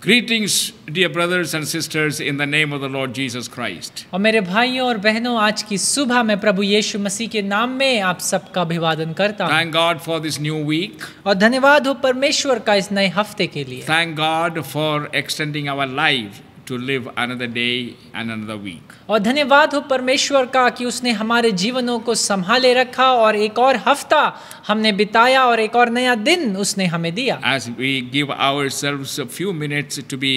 Greetings, dear brothers and sisters, in the name of the Lord Jesus Christ. और मेरे भाइयों और बहनों आज की सुबह मैं प्रभु यीशु मसीह के नाम में आप सबका अभिवादन करता हूं। Thank God for this new week. और धन्यवाद हो परमेश्वर का इस नए हफ्ते के लिए। Thank God for extending our life to live another day and another week. और धन्यवाद हो परमेश्वर का कि उसने हमारे जीवनों को संभाले रखा और एक और हफ्ता हमने बिताया और एक और नया दिन उसने हमें दिया. As we give ourselves a few minutes to be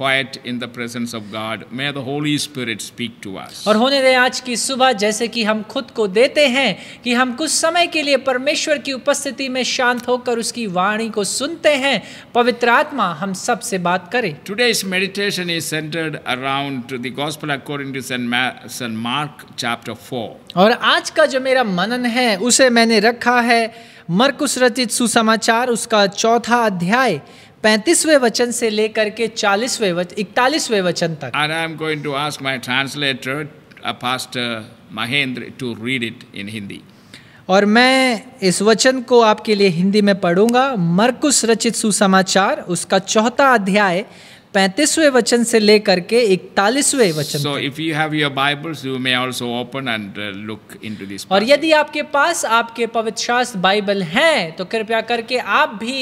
quiet in the presence of God. May the Holy Spirit speak to us. और होने दे आज की सुबह जैसे कि हम खुद को देते हैं कि हम कुछ समय के लिए परमेश्वर की उपस्थिति में शांत होकर उसकी वाणी को सुनते हैं पवित्र आत्मा हम सब से बात करे Today's meditation is centered around the Gospel according to St. Mark chapter 4. और आज का जो मेरा मनन है उसे मैंने रखा है मरकुस रचित सुसमाचार उसका चौथा अध्याय पैंतीसवें वचन से लेकर के चालीसवें वचन इकतालीसवें वचन तक I am going to ask ask translator translator, uh, Pastor Mahendra, to read it in Hindi. और मैं इस वचन को आपके लिए हिंदी में पढ़ूंगा मरकुस रचित सुसमाचार उसका चौथा अध्याय पैंतीसवें वचन से लेकर के इकतालीसवें वचन so if you have your bibles you may also open and uh, look into और यदि आपके पास आपके पवित्र शास्त्र बाइबल हैं तो कृपया करके आप भी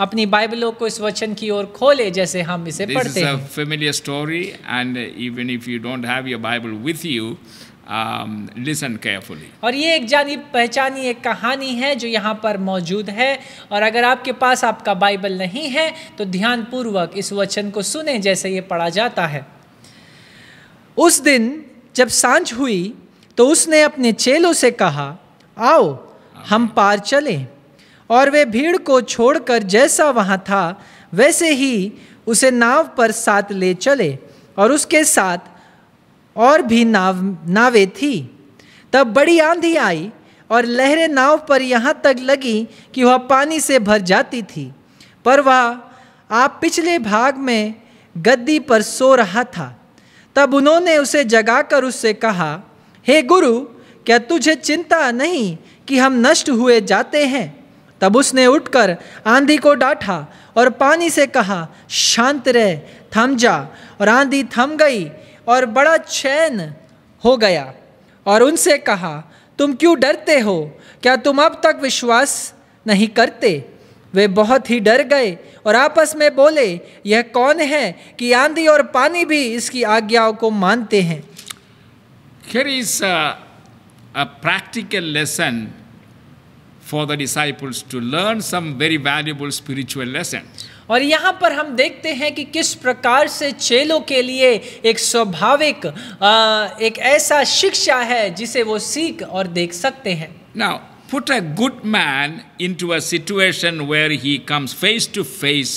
अपनी बाइबलों को इस वचन की ओर खोले जैसे हम इसे This पढ़ते हैं familiar story and even if you don't have your Bible with you um, listen carefully और ये एक जानी पहचानी एक कहानी है जो यहाँ पर मौजूद है और अगर आपके पास आपका बाइबल नहीं है तो ध्यान पूर्वक इस वचन को सुने जैसे ये पढ़ा जाता है उस दिन जब सांझ हुई तो उसने अपने चेलों से कहा आओ हम पार चलें और वे भीड़ को छोड़कर जैसा वहाँ था वैसे ही उसे नाव पर साथ ले चले और उसके साथ और भी नाव नावें थी तब बड़ी आंधी आई और लहरें नाव पर यहाँ तक लगी कि वह पानी से भर जाती थी पर वह आप पिछले भाग में गद्दी पर सो रहा था तब उन्होंने उसे जगाकर उससे कहा हे गुरु क्या तुझे चिंता नहीं कि हम नष्ट हुए जाते हैं तब उसने उठकर आंधी को डांटा और पानी से कहा शांत रह थम जा और आंधी थम गई और बड़ा चैन हो गया और उनसे कहा तुम क्यों डरते हो क्या तुम अब तक विश्वास नहीं करते वे बहुत ही डर गए और आपस में बोले यह कौन है कि आंधी और पानी भी इसकी आज्ञाओं को मानते हैं practical lesson a, for the disciples to learn some very valuable spiritual lessons. और यहाँ पर हम देखते हैं कि किस प्रकार से चेलों के लिए एक स्वाभाविक एक ऐसा शिक्षा है जिसे वो सीख और देख सकते हैं Now, put a good man into a situation where he comes face to face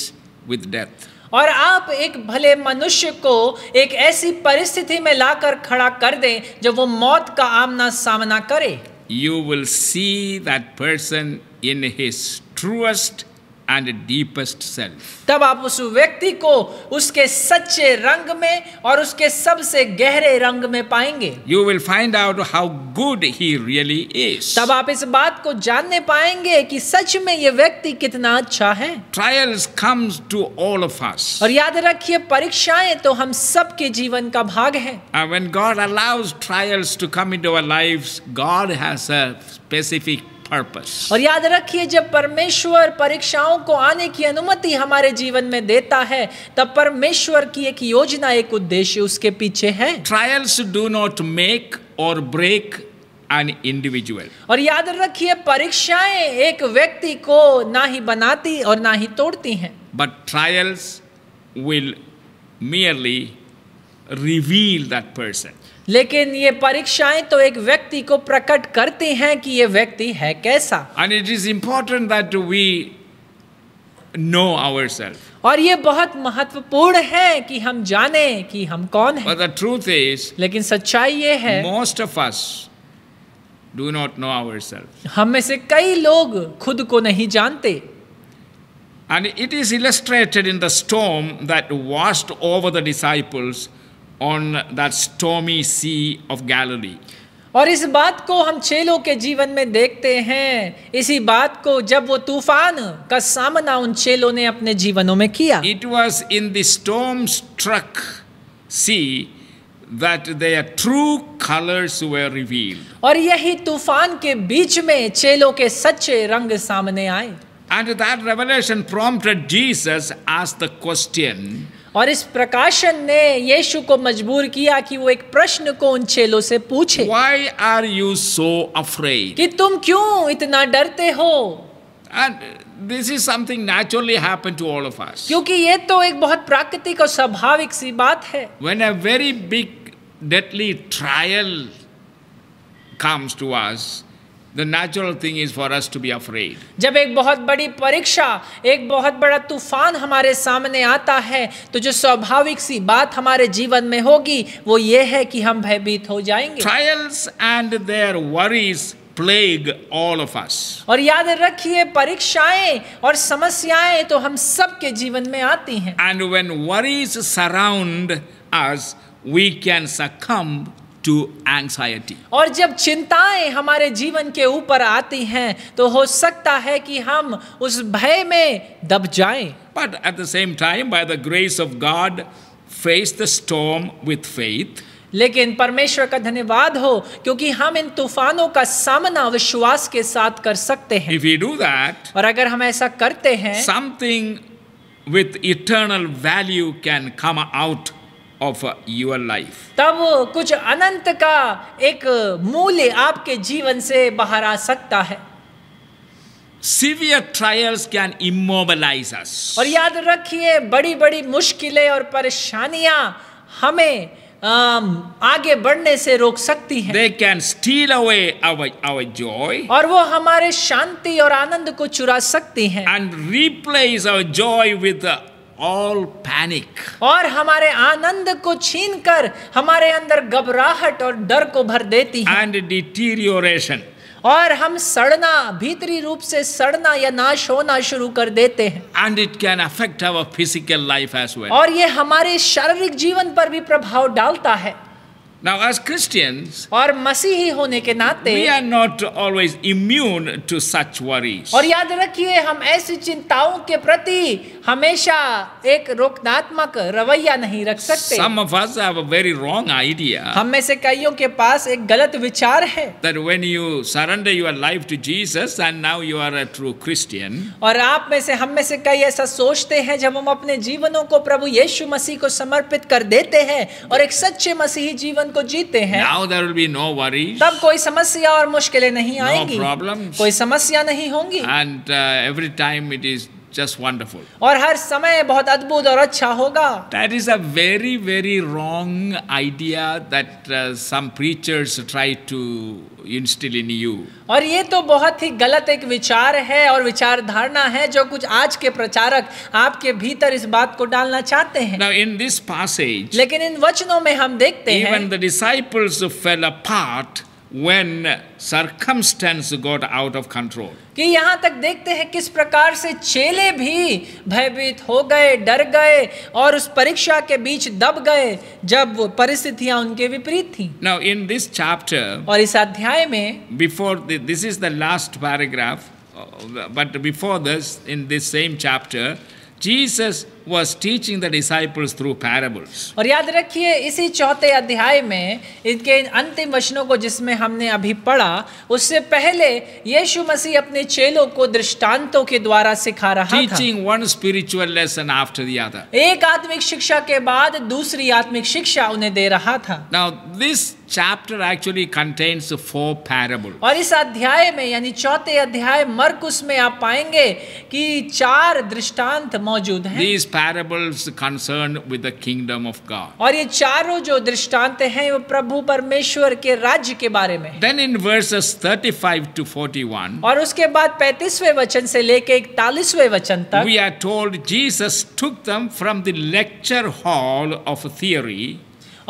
with death. और आप एक भले मनुष्य को एक ऐसी परिस्थिति में लाकर खड़ा कर दें जब वो मौत का आमना सामना करे you will see that person in his truest and deepest self तब आप उस व्यक्ति को उसके सच्चे रंग में और उसके सबसे गहरे रंग में पाएंगे you will find out how good he really is तब आप इस बात को जानने पाएंगे कि सच में ये व्यक्ति कितना अच्छा है trials comes to all of us और याद रखिए परीक्षाएं तो हम सबके जीवन का भाग है and when God allows trials to come into our lives God has a specific purpose. और याद रखिए जब परमेश्वर परीक्षाओं को आने की अनुमति हमारे जीवन में देता है तब परमेश्वर की एक योजना एक उद्देश्य उसके पीछे है trials do not make or break an individual और याद रखिए परीक्षाएं एक व्यक्ति को ना ही बनाती और ना ही तोड़ती हैं but trials will merely reveal that person लेकिन ये परीक्षाएं तो एक व्यक्ति को प्रकट करते हैं कि ये व्यक्ति है कैसा and it is important that we know our self और ये बहुत महत्वपूर्ण है कि हम जाने कि हम कौन हैं ट्रूथ इज लेकिन सच्चाई ये है most of us do not know self हम में से कई लोग खुद को नहीं जानते and it is illustrated in the storm that was over the disciples on that stormy sea of Galilee. और इस बात को हम छह के जीवन में देखते हैं इसी बात को जब वो तूफान का सामना उन छह ने अपने जीवनों में किया it was in them struck sea that they are true colours reveal और यही तूफान के बीच में चेलों के सच्चे रंग सामने आए and that revolution from Jesus आज द क्वेश्चन और इस प्रकाशन ने यीशु को मजबूर किया कि वो एक प्रश्न को उन चेलों से पूछे Why are you so afraid? कि तुम क्यों इतना डरते हो And this is something naturally happened to all of us. क्योंकि ये तो एक बहुत प्राकृतिक और स्वाभाविक सी बात है When a very big deadly trial comes to us, The natural thing is for us to be afraid. जब एक बहुत बड़ी परीक्षा एक बहुत बड़ा तूफान हमारे सामने आता है तो जो स्वाभाविक सी बात हमारे जीवन में होगी वो ये है कि हम भयभीत हो जाएंगे Trials and their worries plague all of us. और याद रखिए परीक्षाएं और समस्याएं तो हम सबके जीवन में आती हैं And when worries surround us, we can succumb to anxiety और जब चिंताएं हमारे जीवन के ऊपर आती हैं तो हो सकता है कि हम उस भय में दब जाएं but at the same time by the grace of God face the storm with faith लेकिन परमेश्वर का धन्यवाद हो क्योंकि हम इन तूफानों का सामना विश्वास के साथ कर सकते हैं इफ यू डू दैट और अगर हम ऐसा करते हैं something with eternal value can come out of your life तब कुछ अनंत का एक मूल्य आपके जीवन से बाहर आ सकता है severe trials can immobilise us और याद रखिए बड़ी बड़ी मुश्किलें और परेशानियां हमें आगे बढ़ने से रोक सकती है they can steal away our joy और वो हमारे शांति और आनंद को चुरा सकती है and replace our joy with all panic और हमारे आनंद को छीन कर हमारे अंदर घबराहट और डर को भर देती है एंड डिटीरियोरेशन और हम सड़ना भीतरी रूप से सड़ना या नाश होना शुरू कर देते हैं and it can affect our physical life as well और ये हमारे शारीरिक जीवन पर भी प्रभाव डालता है Now, as Christians, और मसीही होने के नाते we are not always immune to such worries. और याद रखिए हम ऐसी चिंताओं के प्रति हमेशा एक रोकनात्मक रवैया नहीं रख सकते Some of us have a very wrong idea. हम में से कईयों के पास एक गलत विचार है That when you surrender your life to Jesus and now you are a true Christian. और आप में से हम में से कई ऐसा सोचते हैं जब हम अपने जीवनों को प्रभु यीशु मसीह को समर्पित कर देते हैं और एक सच्चे मसीही जीवन को जीते हैं Now there will be no worries, तब कोई समस्या और मुश्किलें नहीं no आएंगी problems, कोई समस्या नहीं होंगी and every time it is just wonderful. और हर समय बहुत अद्भुत और अच्छा होगा. That is a very very wrong idea that uh, some preachers try to instill in you. और ये तो बहुत ही गलत एक विचार है और विचारधारणा है जो कुछ आज के प्रचारक आपके भीतर इस बात को डालना चाहते हैं. Now in this passage. लेकिन इन वचनों में हम देखते हैं. Even the disciples fell apart. when circumstance got out of control कि यहाँ तक देखते हैं किस प्रकार से चेले भी भयभीत हो गए डर गए और उस परीक्षा के बीच दब गए जब परिस्थितियां उनके विपरीत थी Now in this chapter और इस अध्याय में before the, this is the last paragraph but before this in this same chapter Jesus was teaching the disciples through parables. और याद रखिए इसी चौथे अध्याय में इनके अंतिम वचनों को जिसमें हमने अभी पढ़ा उससे पहले यीशु मसीह अपने चेलों को दृष्टांतों के द्वारा सिखा रहा teaching था teaching one spiritual lesson after the other. एक आत्मिक शिक्षा के बाद दूसरी आत्मिक शिक्षा उन्हें दे रहा था Now this chapter actually contains four parables. और इस अध्याय में यानी चौथे अध्याय मरकुस में आप पाएंगे कि चार दृष्टांत मौजूद हैं. These parables concerned with the kingdom of God. और ये चारों जो दृष्टांत हैं वो प्रभु परमेश्वर के राज्य के बारे में Then in verses 35 to 41 और उसके बाद 35वें वचन से लेके 41वें वचन तक we are told Jesus took them from the lecture hall of theory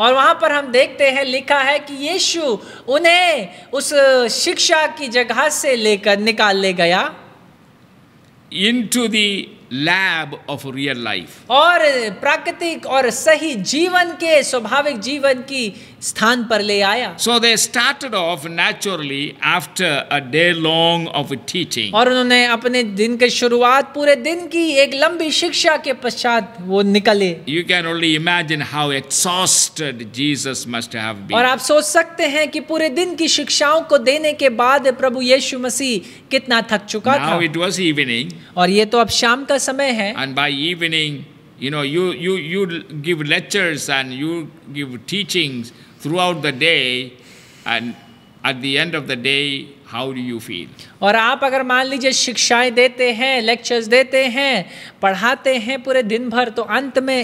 और वहां पर हम देखते हैं लिखा है कि यीशु उन्हें उस शिक्षा की जगह से लेकर निकाल ले गया into the lab of real life और प्राकृतिक और सही जीवन के स्वाभाविक जीवन की स्थान पर ले आया so they started off naturally after a day long of teaching और उन्होंने अपने दिन की शुरुआत पूरे दिन की एक लंबी शिक्षा के पश्चात वो निकले you can only imagine how exhausted Jesus must have been और आप सोच सकते हैं कि पूरे दिन की शिक्षाओं को देने के बाद प्रभु यीशु मसीह कितना थक चुका Now था इट वाज इवनिंग और ये तो अब शाम का समय है and by evening you know you you you give lectures and you give teachings throughout the day and at the end of the day how do you feel और आप अगर मान लीजिए शिक्षाएं देते हैं लेक्चर्स देते हैं पढ़ाते हैं पूरे दिन भर तो अंत में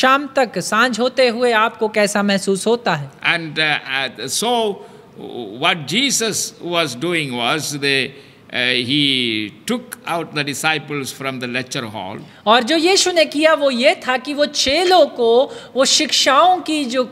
शाम तक सांझ होते हुए आपको कैसा महसूस होता है and so what Jesus was doing was the he took out the disciples from the lecture hall. और जो यीशु ने किया वो ये था कि वो छह लोग को वो शिक्षाओं की जो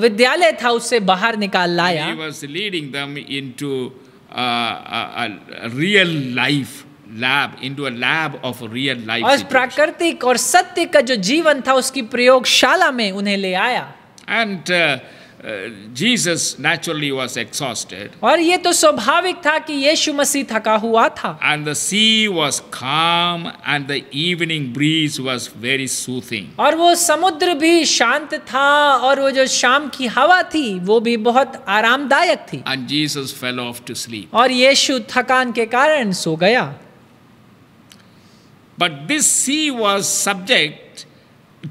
विद्यालय था उससे बाहर निकाल लाया. He was leading them into uh, a, a real life lab into a lab of real life. और प्राकृतिक और सत्य का जो जीवन था उसकी प्रयोगशाला में उन्हें ले आया. And uh, Jesus naturally was exhausted और ये तो स्वाभाविक था कि यीशु मसीह थका हुआ था and the sea was calm and the evening breeze was very soothing और वो समुद्र भी शांत था और वो जो शाम की हवा थी वो भी बहुत आरामदायक थी and Jesus fell off to sleep और यीशु थकान के कारण सो गया but this sea was subject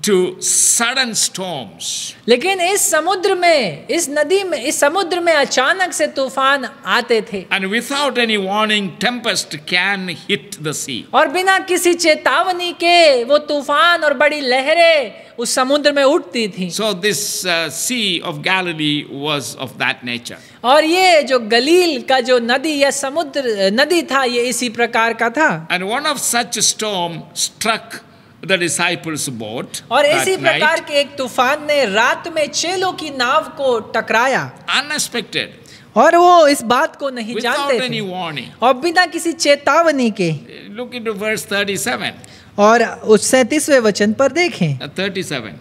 into sudden storms लेकिन इस समुद्र में इस नदी में इस समुद्र में अचानक से तूफान आते थे and without any warning tempest can hit the sea और बिना किसी चेतावनी के वो तूफान और बड़ी लहरें उस समुद्र में उठती थी so this uh, sea of galilee was of that nature और ये जो गलील का जो नदी या समुद्र नदी था ये इसी प्रकार का था and one of such storm struck the disciples boat और इसी प्रकार के एक तूफान ने रात में चेलों की नाव को टकराया unexpected और वो इस बात को नहीं जानते थे warning. और बिना किसी चेतावनी के लुक इन वर्स 37. और उस सैतीसवें वचन पर देखें 37. Uh,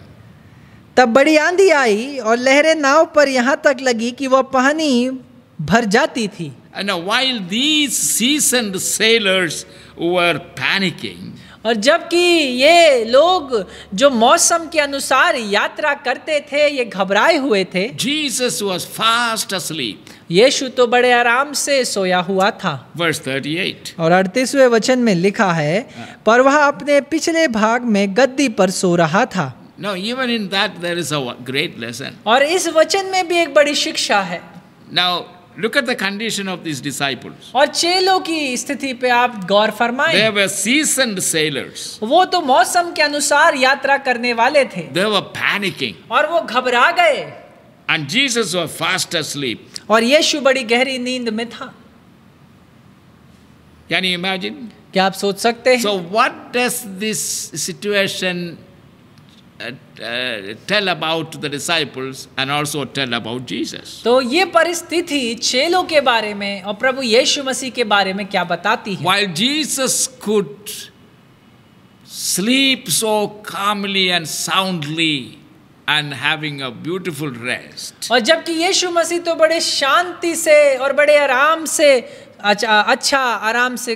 तब बड़ी आंधी आई और लहरें नाव पर यहाँ तक लगी कि वह पानी भर जाती थी And while these seasoned sailors were panicking और जबकि ये लोग जो मौसम के अनुसार यात्रा करते थे ये घबराए हुए थे जीसस वाज फास्ट अस्लीप यीशु तो बड़े आराम से सोया हुआ था वर्स 38 और अड़तीसवें वचन में लिखा है पर वह अपने पिछले भाग में गद्दी पर सो रहा था No, even in that there is a great lesson. और इस वचन में भी एक बड़ी शिक्षा है Now, Look at the condition of these disciples. और चेलों की स्थिति पे आप गौर फरमाएं। They were seasoned sailors. वो तो मौसम के अनुसार यात्रा करने वाले थे They were panicking. और वो घबरा गए And Jesus was fast asleep. और यीशु बड़ी गहरी नींद में था Can you imagine? क्या आप सोच सकते हैं So what does this situation tell about the disciples and also tell about Jesus तो ये परिस्थिति चेलों के बारे में और प्रभु यीशु मसीह के बारे में क्या बताती है while Jesus could sleep so calmly and soundly and having a beautiful rest और जबकि यीशु मसीह तो बड़े शांति से और बड़े आराम से अच्छा अच्छा आराम से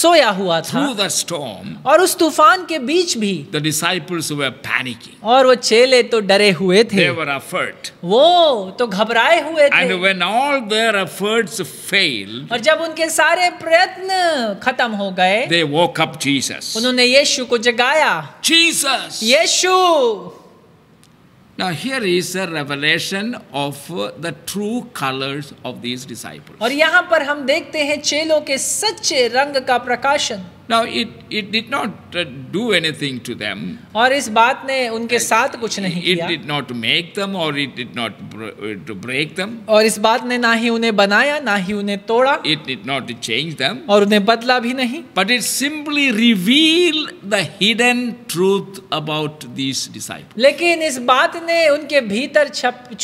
सोया हुआ था Through the storm, और उस तूफान के बीच भी the disciples were panicking. और वो चेले तो डरे हुए थे They were effort. वो तो घबराए हुए थे And when all their efforts failed, और जब उनके सारे प्रयत्न खत्म हो गए they woke up Jesus. उन्होंने यीशु को जगाया Jesus. Yeshu Now here is a revelation of uh, the true colors of these disciples. और यहाँ पर हम देखते हैं चेलों के सच्चे रंग का प्रकाशन Now it it did not do anything to them. और इस बात ने उनके साथ कुछ नहीं किया. It did not make them or it did not to break them. और इस बात ने ना ही उन्हें बनाया ना ही उन्हें तोड़ा. It did not change them. और उन्हें बदला भी नहीं. But it simply revealed the hidden truth about these disciples. लेकिन इस बात ने उनके भीतर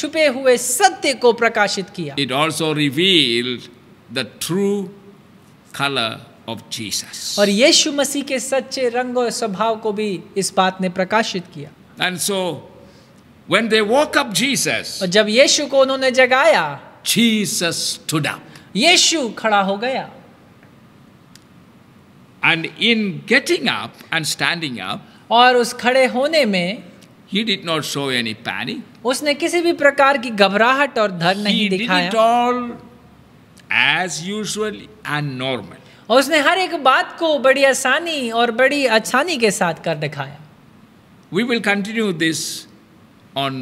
छुपे हुए सत्य को प्रकाशित किया. It also revealed the true color of Jesus. और यीशु मसीह के सच्चे रंग और स्वभाव को भी इस बात ने प्रकाशित किया and so when they woke up Jesus और जब यीशु को उन्होंने जगाया Jesus stood up. यीशु खड़ा हो गया And in getting up and standing up, और उस खड़े होने में he did not show any panic. उसने किसी भी प्रकार की घबराहट और डर नहीं दिखाया. He did it all as usual and normal. और उसने हर एक बात को बड़ी आसानी और बड़ी आसानी के साथ कर दिखाया we will continue this on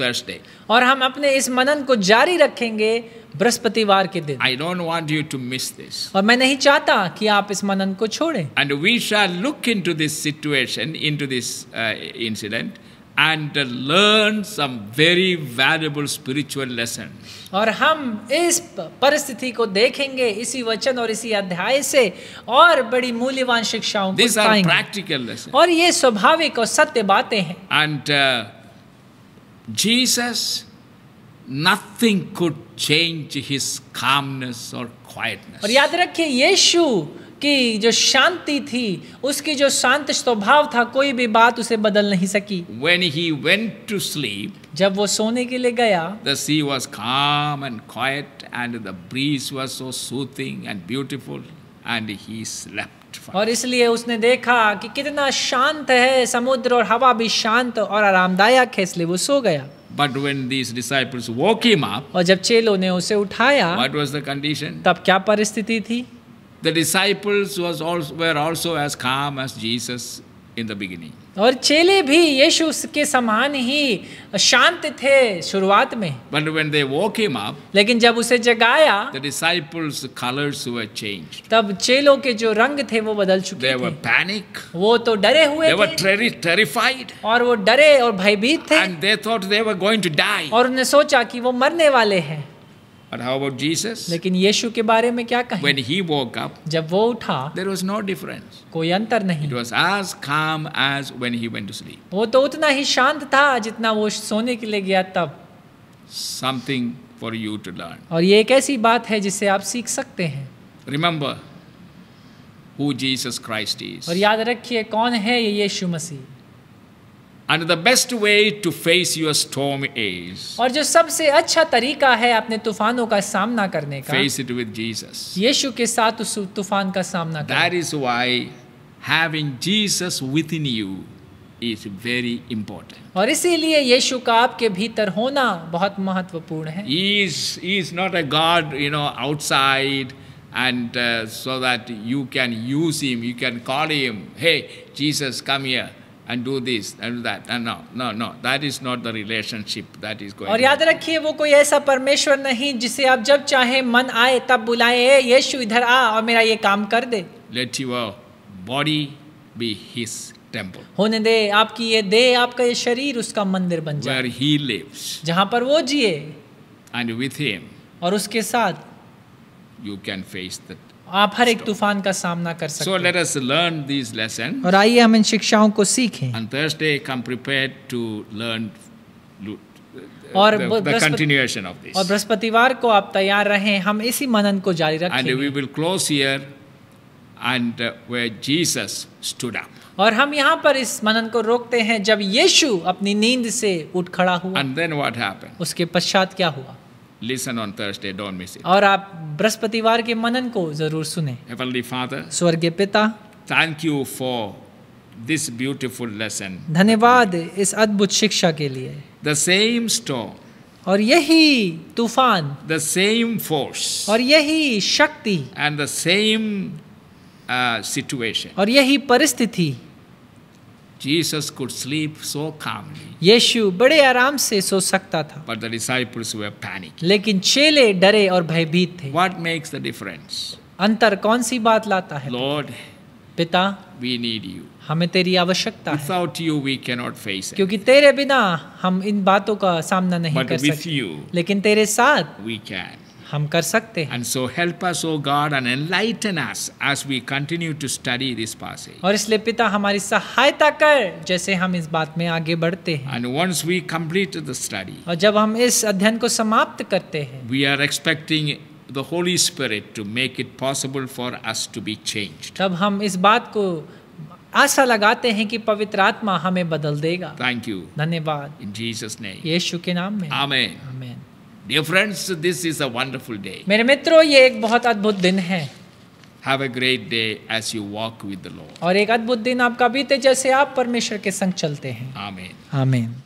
Thursday और हम अपने इस मनन को जारी रखेंगे बृहस्पतिवार के दिन I don't want you to miss this और मैं नहीं चाहता कि आप इस मनन को छोड़ें and we shall look into this situation into this incident and learn some very valuable spiritual lesson और हम इस परिस्थिति को देखेंगे इसी वचन और इसी अध्याय से और बड़ी मूल्यवान शिक्षाओं प्रैक्टिकल लेसन और ये स्वाभाविक और सत्य बातें हैं and Jesus nothing could change his calmness और क्वाइटनेस और याद रखिए यीशु की जो शांति थी उसकी जो शांत स्वभाव था कोई भी बात उसे बदल नहीं सकी when he went to sleep जब वो सोने के लिए गया the sea was calm and quiet and the breeze was so soothing and beautiful and he slept और इसलिए उसने देखा कि कितना शांत है समुद्र और हवा भी शांत और आरामदायक है इसलिए वो सो गया but when these disciples woke him up, और जब चेलो ने उसे उठाया what was the condition? तब क्या परिस्थिति थी The disciples was also, were also as calm as Jesus in the beginning. और चेले भी यीशु के समान ही शांत थे शुरुआत में But when they woke him up, लेकिन जब उसे जगाया the disciples' colors were changed. तब चेलों के जो रंग थे वो बदल चुके they थे were panic. वो तो डरे हुए they थे were terrified. और वो डरे और भयभीत थे And they thought they were going to die. और उन्हें सोचा कि वो मरने वाले हैं But how about Jesus? लेकिन यीशु के बारे में क्या कहें? When he woke up, जब वो उठा, there was no difference. कोई अंतर नहीं. It was as calm as when he went to sleep. वो तो उतना ही शांत था जितना वो सोने के लिए गया तब. Something for you to learn. और ये एक ऐसी बात है जिसे आप सीख सकते हैं. Remember who Jesus Christ is. और याद रखिए कौन है ये यीशु मसीह. And the best way to face your storm is और जो सबसे अच्छा तरीका है अपने तूफानों का सामना करने का face it with Jesus. यीशु के साथ उस तूफान का सामना करें. That is why having Jesus within you is very important. और इसीलिए यीशु का आपके भीतर होना बहुत महत्वपूर्ण है. He is he is not a God, you know, outside. And uh, so that you can use him, you can call him, hey, Jesus, come here. and do this and do that and no no no that is not the relationship that is going और याद रखिए वो कोई ऐसा परमेश्वर नहीं जिसे आप जब चाहे मन आए तब बुलाए यीशु इधर आ और मेरा ये काम कर दे let your body be his temple होने दे आपकी ये देह आपका ये शरीर उसका मंदिर बन जाए where he lives जहाँ पर वो जिए and with him और उसके साथ you can face the आप हर एक तूफान का सामना कर सकते so let और आइए हम इन शिक्षाओं को सीखें On Thursday, come prepared to learn और बृहस्पतिवार को आप तैयार रहें हम इसी मनन को जारी रखें एंड uh, और हम यहाँ पर इस मनन को रोकते हैं जब यीशु अपनी नींद से उठ खड़ा हुआ उसके पश्चात क्या हुआ listen on Thursday don't miss और आप बृहस्पतिवार के मनन को जरूर सुने फादर स्वर्गीय पिता thank you for this beautiful lesson धन्यवाद इस अद्भुत शिक्षा के लिए द सेम स्टॉर्म और यही तूफान द सेम फोर्स और यही शक्ति एंड द सेम सिचुएशन और यही परिस्थिति Jesus could sleep so calmly. यीशु बड़े आराम से सो सकता था But the disciples were panicked. लेकिन चेले डरे और भयभीत थे What makes the difference? अंतर कौन सी बात लाता है Lord, पिता we need you. हमें तेरी आवश्यकता Without है you, we cannot face it. क्योंकि तेरे बिना हम इन बातों का सामना नहीं But कर सकते लेकिन तेरे साथ we can. हम कर सकते हैं and so help us o god and enlighten us as we continue to study this passage और इसलिए पिता हमारी सहायता कर जैसे हम इस बात में आगे बढ़ते हैं and once we complete the study और जब हम इस अध्ययन को समाप्त करते हैं we are expecting the holy spirit to make it possible for us to be changed तब हम इस बात को आशा लगाते हैं कि पवित्र आत्मा हमें बदल देगा थैंक यू धन्यवाद इन जीसस नेम यीशु के नाम में आमेन आमेन Dear friends, this is a wonderful day. मेरे मित्रों ये एक बहुत अद्भुत दिन है Have a great day as you walk with the Lord. और एक अद्भुत दिन आपका बीते जैसे आप परमेश्वर के संग चलते हैं आमीन आमीन